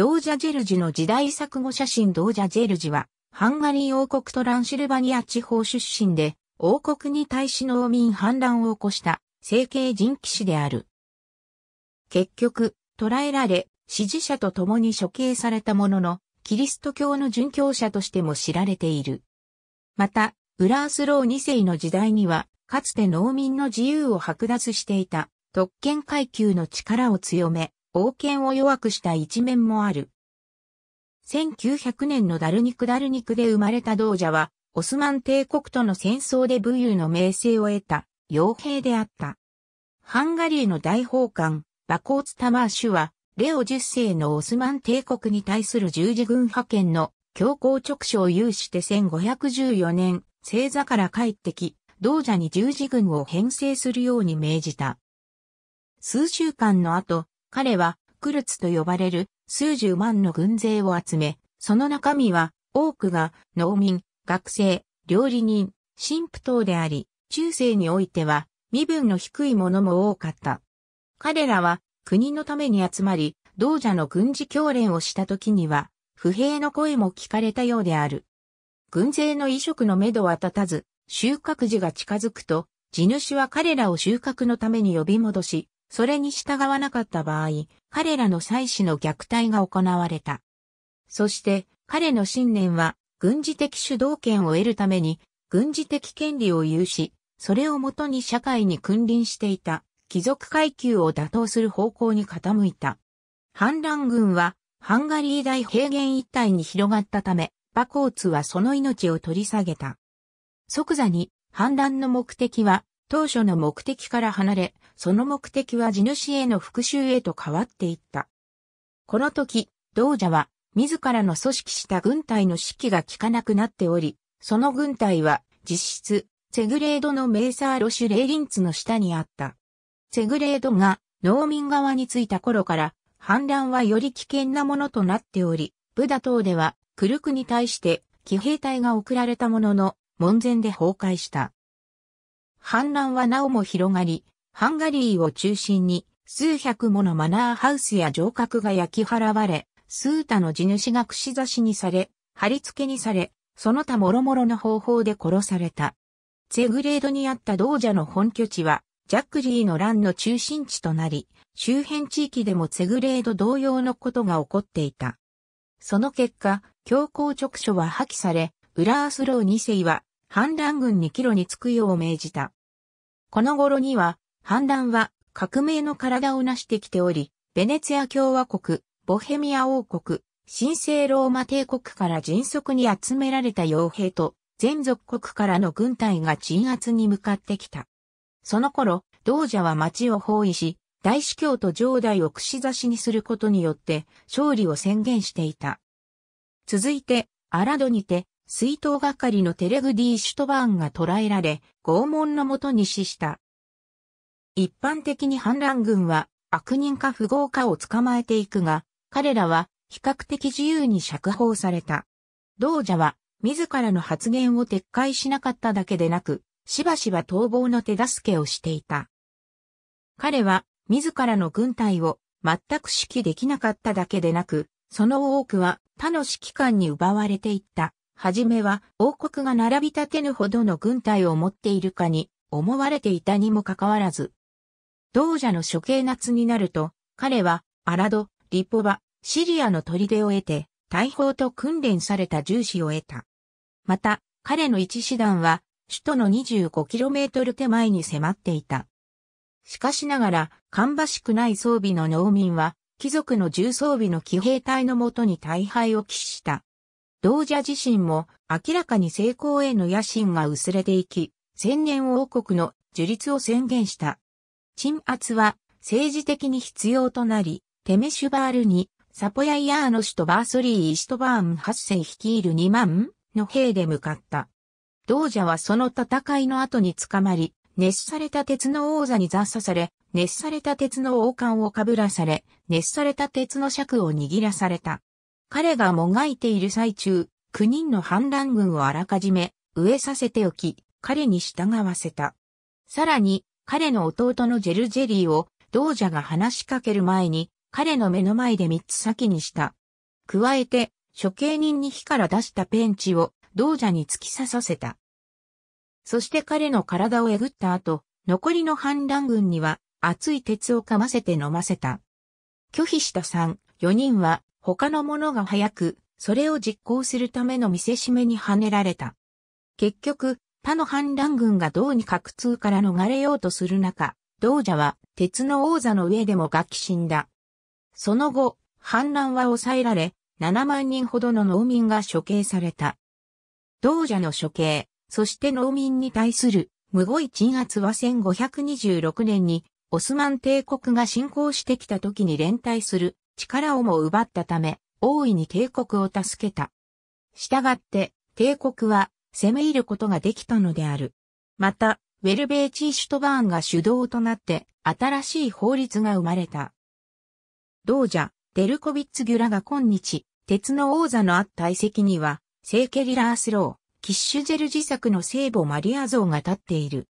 ドージャ・ジェルジの時代錯誤写真ドージャ・ジェルジは、ハンガリー王国トランシルバニア地方出身で、王国に対し農民反乱を起こした、政経人騎士である。結局、捕らえられ、支持者と共に処刑されたものの、キリスト教の殉教者としても知られている。また、ウラースロー2世の時代には、かつて農民の自由を剥奪していた、特権階級の力を強め、王権を弱くした一面もある。1900年のダルニクダルニクで生まれた道者は、オスマン帝国との戦争で武勇の名声を得た、傭兵であった。ハンガリーの大法官、バコーツ・タマーシュは、レオ10世のオスマン帝国に対する十字軍派遣の強行直所を有して1514年、星座から帰ってき、道者に十字軍を編成するように命じた。数週間の後、彼はクルツと呼ばれる数十万の軍勢を集め、その中身は多くが農民、学生、料理人、神父等であり、中世においては身分の低い者も多かった。彼らは国のために集まり、同者の軍事教練をした時には、不平の声も聞かれたようである。軍勢の移植の目処は立たず、収穫時が近づくと、地主は彼らを収穫のために呼び戻し、それに従わなかった場合、彼らの妻子の虐待が行われた。そして彼の信念は軍事的主導権を得るために軍事的権利を有し、それをもとに社会に君臨していた貴族階級を打倒する方向に傾いた。反乱軍はハンガリー大平原一帯に広がったため、バコーツはその命を取り下げた。即座に反乱の目的は当初の目的から離れ、その目的は地主への復讐へと変わっていった。この時、道者は、自らの組織した軍隊の指揮が効かなくなっており、その軍隊は、実質、セグレードのメーサーロシュ・レーリンツの下にあった。セグレードが農民側に着いた頃から、反乱はより危険なものとなっており、ブダ島では、クルクに対して、騎兵隊が送られたものの、門前で崩壊した。反乱はなおも広がり、ハンガリーを中心に数百ものマナーハウスや城郭が焼き払われ、数多の地主が串刺しにされ、貼り付けにされ、その他諸々の方法で殺された。ツェグレードにあった道者の本拠地は、ジャックリーの乱の中心地となり、周辺地域でもツェグレード同様のことが起こっていた。その結果、強行直所は破棄され、ウラースロー2世は反乱軍に帰路につくよう命じた。この頃には、反乱は革命の体を成してきており、ベネツィア共和国、ボヘミア王国、神聖ローマ帝国から迅速に集められた傭兵と、全属国からの軍隊が鎮圧に向かってきた。その頃、道者は町を包囲し、大司教と城代を串刺しにすることによって勝利を宣言していた。続いて、アラドにて、水筒係のテレグディ・シュトバーンが捕らえられ、拷問のもとに死した。一般的に反乱軍は悪人か富豪かを捕まえていくが、彼らは比較的自由に釈放された。同者は自らの発言を撤回しなかっただけでなく、しばしば逃亡の手助けをしていた。彼は自らの軍隊を全く指揮できなかっただけでなく、その多くは他の指揮官に奪われていった。はじめは王国が並び立てぬほどの軍隊を持っているかに思われていたにもかかわらず、同社の処刑夏になると、彼は、アラド、リポバ、シリアの砦を得て、大砲と訓練された重視を得た。また、彼の一師団は、首都の 25km 手前に迫っていた。しかしながら、芳しくない装備の農民は、貴族の重装備の騎兵隊のもとに大敗を喫した。同者自身も明らかに成功への野心が薄れていき、千年王国の樹立を宣言した。鎮圧は政治的に必要となり、テメシュバールにサポヤイヤーノシとバーソリー・イシトバーン8世率いる2万の兵で向かった。同者はその戦いの後に捕まり、熱された鉄の王座に雑さされ、熱された鉄の王冠をかぶらされ、熱された鉄の尺を握らされた。彼がもがいている最中、9人の反乱軍をあらかじめ、植えさせておき、彼に従わせた。さらに、彼の弟のジェルジェリーを、道者が話しかける前に、彼の目の前で三つ先にした。加えて、処刑人に火から出したペンチを、道者に突き刺させた。そして彼の体をえぐった後、残りの反乱軍には、熱い鉄をかませて飲ませた。拒否した三、4人は、他の者が早く、それを実行するための見せしめにはねられた。結局、他の反乱軍が銅に核通から逃れようとする中、道者は鉄の王座の上でもがき死んだ。その後、反乱は抑えられ、7万人ほどの農民が処刑された。道者の処刑、そして農民に対する無語い鎮圧は1526年にオスマン帝国が侵攻してきた時に連帯する力をも奪ったため、大いに帝国を助けた。したがって、帝国は攻め入ることができたのである。また、ウェルベーチー・シュトバーンが主導となって新しい法律が生まれた。同者、デルコビッツ・ギュラが今日、鉄の王座のあった遺跡には、聖ケリラースロー、キッシュジェル自作の聖母マリア像が立っている。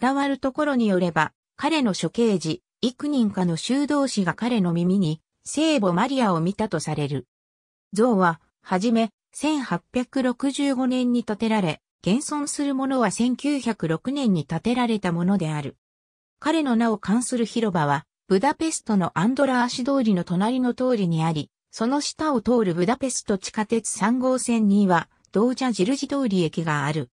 伝わるところによれば、彼の処刑時、幾人かの修道士が彼の耳に、聖母マリアを見たとされる。像は、はじめ、1865年に建てられ、現存するものは1906年に建てられたものである。彼の名を冠する広場は、ブダペストのアンドラーシ通りの隣の通りにあり、その下を通るブダペスト地下鉄3号線には、ドージャジルジ通り駅がある。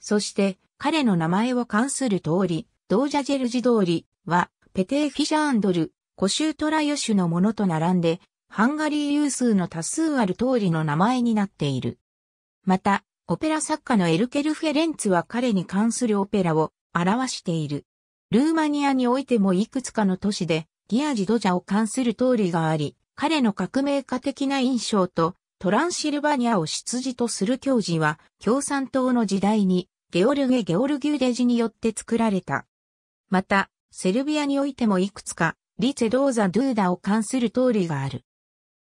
そして、彼の名前を冠する通り、ドージャジェルジ通りは、ペテー・フィジャーンドル、コシュートラヨシュのものと並んで、ハンガリー有数の多数ある通りの名前になっている。また、オペラ作家のエルケル・フェレンツは彼に関するオペラを表している。ルーマニアにおいてもいくつかの都市でギアジ・ドジャを関する通りがあり、彼の革命家的な印象とトランシルバニアを出自とする教示は共産党の時代にゲオルゲ・ゲオルギューデジによって作られた。また、セルビアにおいてもいくつかリツェ・ドーザ・ドゥーダを関する通りがある。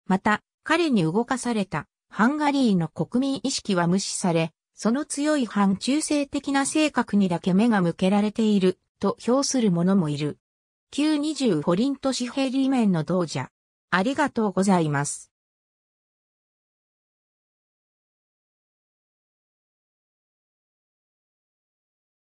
また、彼に動かされたハンガリーの国民意識は無視され、その強い反中性的な性格にだけ目が向けられていると評する者もいる。旧20ホリント紙幣メンの同者。ありがとうございます。